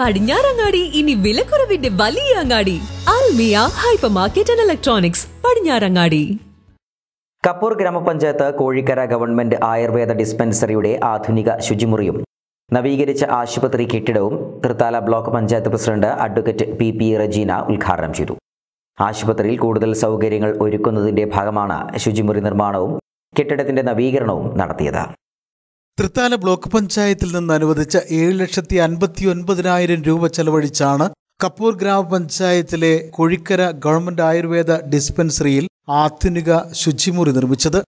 പടിഞ്ഞാറങ്ങാടി ഇനി വിലക്കുറവിന്റെ വലിയ അങ്ങാടി Almiya hypermarket and electronics Padinjarangadi Kappur Gramapanchayat Kozhikkara government Ayurveda ഡിസ്പെൻസറിയുടെ ആധുനിക ശുചിമുറിയും നവീകരിച്ച ആശുപത്രി കെട്ടിടവും Thrithala block panchayat president advocate P P Rajeena ഉദ്ഘാടനം ചെയ്തു ആശുപത്രിയിൽ കൂടുതൽ സൗകര്യങ്ങൾ ഒരുക്കുന്നതിന്റെ ഭാഗമാണ് ശുചിമുറി നിർമ്മാണവും കെട്ടിടത്തിന്റെ നവീകരണവും നടത്തിയത് തൃത്താല ബ്ലോക്ക് പഞ്ചായത്തിൽ നിന്ന് അനുവദിച്ച ഏഴ് ലക്ഷത്തി അൻപത്തി ഒൻപതിനായിരം രൂപ ചെലവഴിച്ചാണ് കപ്പൂർ ഗ്രാമപഞ്ചായത്തിലെ കൊഴിക്കര ഗവൺമെന്റ് ആയുർവേദ ഡിസ്പെൻസറിയിൽ ആധുനിക ശുചിമുറി നിർമ്മിച്ചത്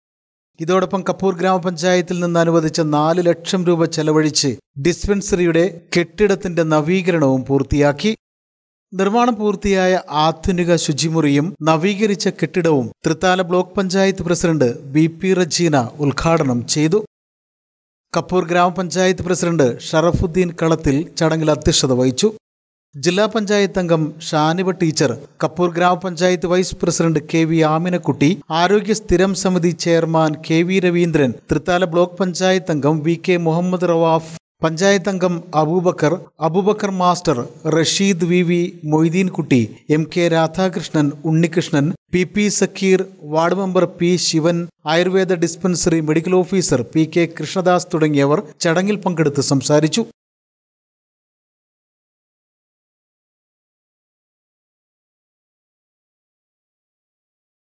ഇതോടൊപ്പം കപ്പൂർ ഗ്രാമപഞ്ചായത്തിൽ നിന്ന് അനുവദിച്ച നാല് ലക്ഷം രൂപ ചെലവഴിച്ച് ഡിസ്പെൻസറിയുടെ കെട്ടിടത്തിന്റെ നവീകരണവും പൂർത്തിയാക്കി നിർമ്മാണം പൂർത്തിയായ ആധുനിക ശുചിമുറിയും നവീകരിച്ച കെട്ടിടവും Thrithala block panchayat president B P Rajeena ഉദ്ഘാടനം ചെയ്തു കപ്പൂർ ഗ്രാമപഞ്ചായത്ത് പ്രസിഡന്റ് ഷറഫുദ്ദീൻ കളത്തിൽ ചടങ്ങിൽ അധ്യക്ഷത വഹിച്ചു ജില്ലാ പഞ്ചായത്ത് അംഗം Shaniba teacher Kappur Gramapanchayat vice president K V Aminakutty ആരോഗ്യ സ്ഥിരം സമിതി chairman K V Raveendran Thrithala block panchayat അംഗം വി കെ മുഹമ്മദ് റവാഫ് പഞ്ചായത്ത് അംഗം Abubakar Abubakar master Rasheed V V Moideenkutty M K Radhakrishnan Unnikrishnan P P Sakkeer ward member P Sivan ayurveda dispensary medical officer P K Krishnadas തുടങ്ങിയവർ ചടങ്ങിൽ പങ്കെടുത്ത് സംസാരിച്ചു